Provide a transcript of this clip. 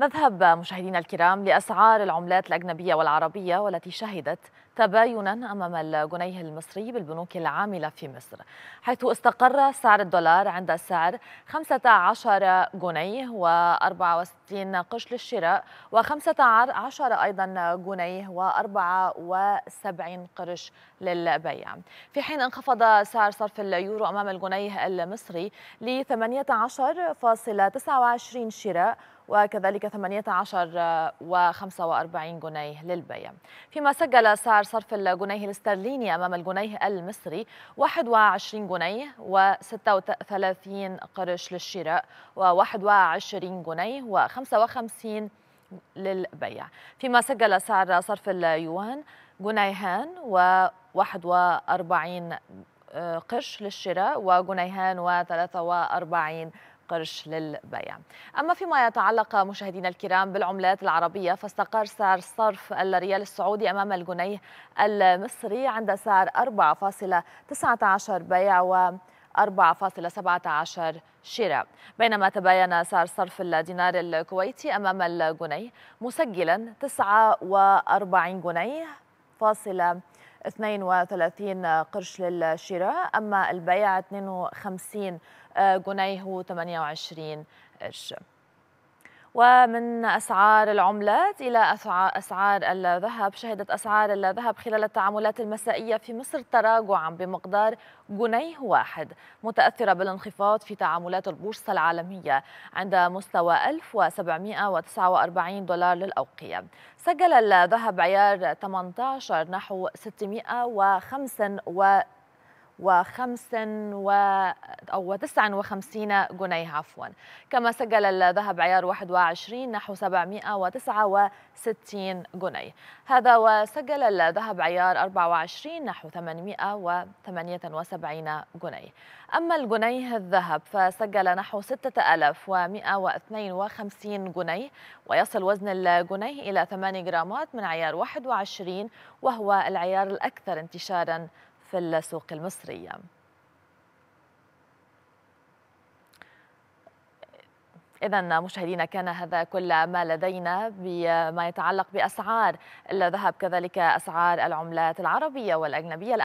نذهب مشاهدينا الكرام لأسعار العملات الأجنبية والعربية والتي شهدت تباينا أمام الجنيه المصري بالبنوك العاملة في مصر حيث استقر سعر الدولار عند سعر 15 جنيه و64 قرش للشراء و15 أيضا جنيه و74 قرش للبيع في حين انخفض سعر صرف اليورو أمام الجنيه المصري ل 18.29 شراء وكذلك 18 و45 جنيه للبيع فيما سجل سعر صرف الجنيه الاسترليني أمام الجنيه المصري 21 جنيه و36 قرش للشراء و21 جنيه و55 للبيع فيما سجل سعر صرف اليوان جنيهان و41 قرش للشراء وجنيهان و43 قرش للبيع أما فيما يتعلق مشاهدينا الكرام بالعملات العربية فاستقر سعر صرف الريال السعودي أمام الجنيه المصري عند سعر 4.19 بيع و 4.17 شراء بينما تباين سعر صرف الدينار الكويتي أمام الجنيه مسجلا 49 جنيه فاصلة 32 قرش للشراء أما البيع 52 جنيه و28 قرش ومن أسعار العملات إلى أسعار الذهب شهدت أسعار الذهب خلال التعاملات المسائية في مصر تراجعا بمقدار جنيه واحد متأثرة بالانخفاض في تعاملات البورصة العالمية عند مستوى 1749 دولار للأوقية سجل الذهب عيار 18 نحو 605 وخمس و أو 59 جنيه عفوا كما سجل الذهب عيار 21 نحو 769 جنيه هذا وسجل الذهب عيار 24 نحو 878 جنيه أما الجنيه الذهب فسجل نحو 6152 جنيه ويصل وزن الجنيه إلى 8 جرامات من عيار 21 وهو العيار الأكثر انتشاراً في السوق المصرية إذا مشاهدينا كان هذا كل ما لدينا بما يتعلق بأسعار الذهب كذلك أسعار العملات العربية والأجنبية